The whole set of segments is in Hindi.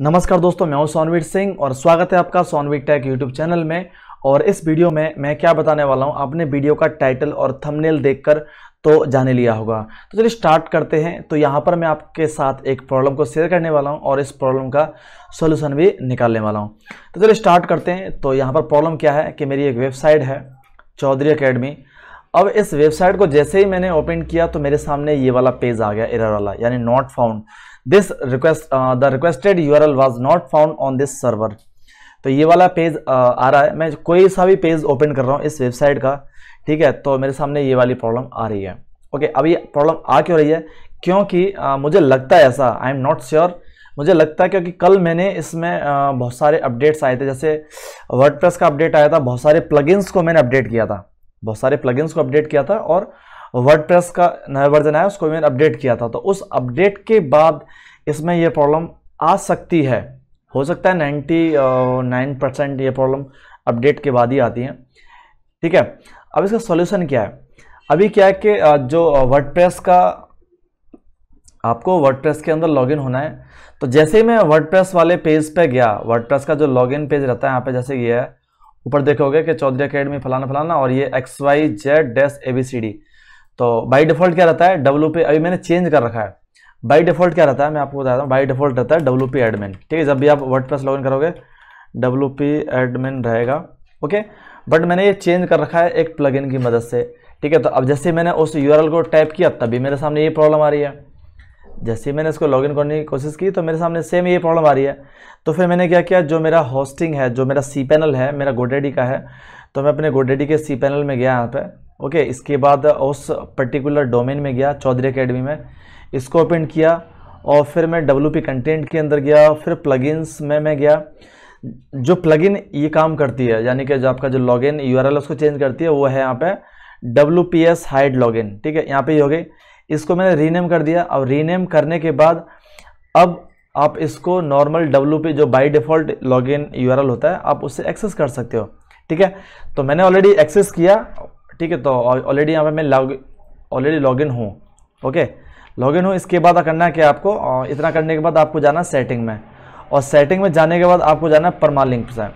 नमस्कार दोस्तों मैं हूं सोनवीर सिंह और स्वागत है आपका सोनवीर टैग यूट्यूब चैनल में और इस वीडियो में मैं क्या बताने वाला हूं आपने वीडियो का टाइटल और थंबनेल देखकर तो जाने लिया होगा तो चलिए स्टार्ट करते हैं तो यहाँ पर मैं आपके साथ एक प्रॉब्लम को शेयर करने वाला हूँ और इस प्रॉब्लम का सोल्यूशन भी निकालने वाला हूँ तो चलिए स्टार्ट करते हैं तो यहाँ पर प्रॉब्लम क्या है कि मेरी एक वेबसाइट है चौधरी अकेडमी अब इस वेबसाइट को जैसे ही मैंने ओपन किया तो मेरे सामने ये वाला पेज आ गया एरर वाला यानी not found request the requested U R L was not found on this server तो ये वाला पेज uh, आ रहा है मैं कोई सा भी पेज ओपन कर रहा हूँ इस वेबसाइट का ठीक है तो मेरे सामने ये वाली प्रॉब्लम आ रही है ओके okay, अब ये प्रॉब्लम आ क्यों रही है क्योंकि आ, uh, मुझे लगता है ऐसा आई एम नॉट श्योर मुझे लगता है क्योंकि कल मैंने इसमें uh, बहुत सारे अपडेट्स आए थे जैसे वर्डप्रेस का अपडेट आया था बहुत सारे प्लगइन्स को मैंने अपडेट किया था बहुत सारे प्लगइन्स को अपडेट किया था और वर्ड का नया वर्जन आया उसको मैंने अपडेट किया था तो उस अपडेट के बाद इसमें यह प्रॉब्लम आ सकती है हो सकता है नाइन्टी नाइन परसेंट ये प्रॉब्लम अपडेट के बाद ही आती है ठीक है अब इसका सॉल्यूशन क्या है अभी क्या है कि जो प्रेस का आपको प्रेस के अंदर लॉगिन होना है तो जैसे ही मैं प्रेस वाले पेज पे गया प्रेस का जो लॉगिन पेज रहता है यहाँ पे जैसे ये है ऊपर देखोगे कि चौधरी अकेडमी फलाना फलाना और ये X Y Z dash A B C D तो बाई डिफॉल्ट क्या रहता है डब्लू पी अभी मैंने चेंज कर रखा है बाई डिफॉल्ट क्या रहता है मैं आपको बताता हूँ बाई डिफॉल्ट रहता है डब्लू पी एडमिन ठीक है जब भी आप वर्ड प्लस लॉग करोगे डब्लू पी एडमिन रहेगा ओके बट मैंने ये चेंज कर रखा है एक इन की मदद से ठीक है तो अब जैसे मैंने उस एल को टाइप किया तभी मेरे सामने ये प्रॉब्लम आ रही है जैसे मैंने इसको लॉगिन करने की कोशिश की तो मेरे सामने सेम ये प्रॉब्लम आ रही है तो फिर मैंने क्या किया जो मेरा होस्टिंग है जो मेरा सी पैनल है मेरा गोडेडी का है तो मैं अपने गोडेडी के सी पैनल में गया यहाँ पर ओके okay, इसके बाद उस पर्टिकुलर डोमेन में गया चौधरी अकेडमी में इसको ओपन किया और फिर मैं डब्ल्यू कंटेंट के अंदर गया फिर प्लगइन्स में मैं गया जो प्लगइन ये काम करती है यानी कि जो आपका जो लॉगिन यू आर उसको चेंज करती है वो है यहाँ पे W P S hide login ठीक है यहाँ पे ही हो गई इसको मैंने रीनेम कर दिया और रीनेम करने के बाद अब आप इसको नॉर्मल डब्ल्यू पी जो बाई डिफ़ॉल्ट लॉगिन यूआरएल होता है आप उससे एक्सेस कर सकते हो ठीक है तो मैंने ऑलरेडी एक्सेस किया ठीक है तो ऑलरेडी यहाँ पे मैं लॉग ऑलरेडी लॉगिन हूँ ओके लॉगिन हूँ इसके बाद करना है क्या आपको इतना करने के बाद आपको जाना सेटिंग में और सेटिंग में जाने के बाद आपको जाना है परमा लिंक से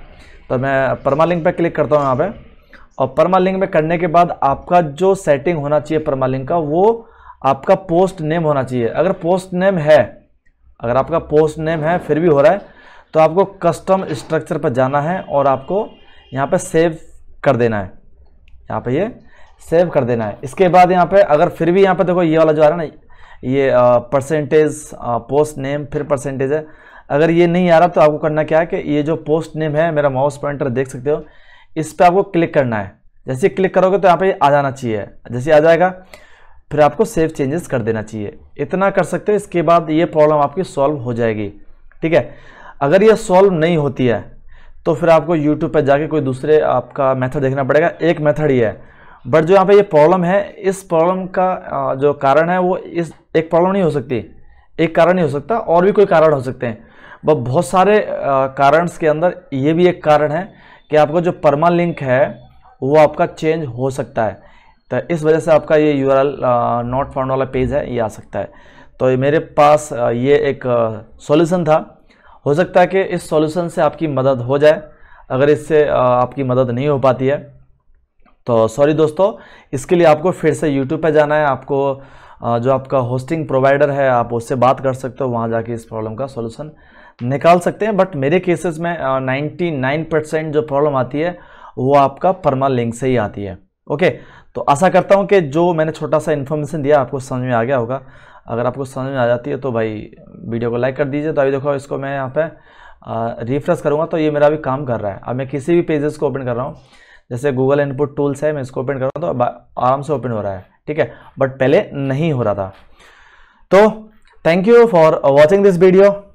तो मैं परमा लिंक पर क्लिक करता हूँ यहाँ पर और परमा लिंक में करने के बाद आपका जो सेटिंग होना चाहिए परमा लिंक का वो आपका पोस्ट नेम होना चाहिए अगर पोस्ट नेम है अगर आपका पोस्ट नेम है फिर भी हो रहा है तो आपको कस्टम स्ट्रक्चर पर जाना है और आपको यहाँ पर सेव कर देना है यहाँ पे ये सेव कर देना है इसके बाद यहाँ पे अगर फिर भी यहाँ पे देखो ये वाला जो आ रहा है ना ये परसेंटेज पोस्ट नेम फिर परसेंटेज है अगर ये नहीं आ रहा तो आपको करना क्या है कि ये जो पोस्ट नेम है मेरा माउस पॉइंटर देख सकते हो इस पर आपको क्लिक करना है जैसे क्लिक करोगे तो यहाँ पर आ जाना चाहिए जैसे आ जाएगा फिर आपको सेव चेंजेस कर देना चाहिए इतना कर सकते हो इसके बाद ये प्रॉब्लम आपकी सॉल्व हो जाएगी ठीक है अगर ये सॉल्व नहीं होती है तो फिर आपको यूट्यूब पर जाके कोई दूसरे आपका मेथड देखना पड़ेगा एक मेथड ही है बट जो यहाँ पे ये प्रॉब्लम है इस प्रॉब्लम का जो कारण है वो इस एक प्रॉब्लम नहीं हो सकती एक कारण नहीं हो सकता और भी कोई कारण हो सकते हैं बट बहुत सारे कारण के अंदर ये भी एक कारण है कि आपका जो परमा लिंक है वो आपका चेंज हो सकता है तो इस वजह से आपका ये यू नॉट फाउंड वाला पेज है ये आ सकता है तो मेरे पास ये एक सॉल्यूशन था हो सकता है कि इस सॉल्यूशन से आपकी मदद हो जाए अगर इससे आपकी मदद नहीं हो पाती है तो सॉरी दोस्तों इसके लिए आपको फिर से यूट्यूब पर जाना है आपको जो आपका होस्टिंग प्रोवाइडर है आप उससे बात कर सकते हो वहाँ जाके इस प्रॉब्लम का सॉल्यूशन निकाल सकते हैं बट मेरे केसेस में नाइन परसेंट जो प्रॉब्लम आती है वो आपका परमा लिंक से ही आती है ओके तो आशा करता हूँ कि जो मैंने छोटा सा इन्फॉर्मेशन दिया आपको समझ में आ गया होगा अगर आपको समझ में आ जाती है तो भाई वीडियो को लाइक कर दीजिए तो अभी देखो इसको मैं यहाँ पे रिफ्रेश करूँगा तो ये मेरा भी काम कर रहा है अब मैं किसी भी पेजेस को ओपन कर रहा हूँ जैसे गूगल इनपुट टूल्स है मैं इसको ओपन कर रहा हूँ तो आराम से ओपन हो रहा है ठीक है बट पहले नहीं हो रहा था तो thank you for watching this video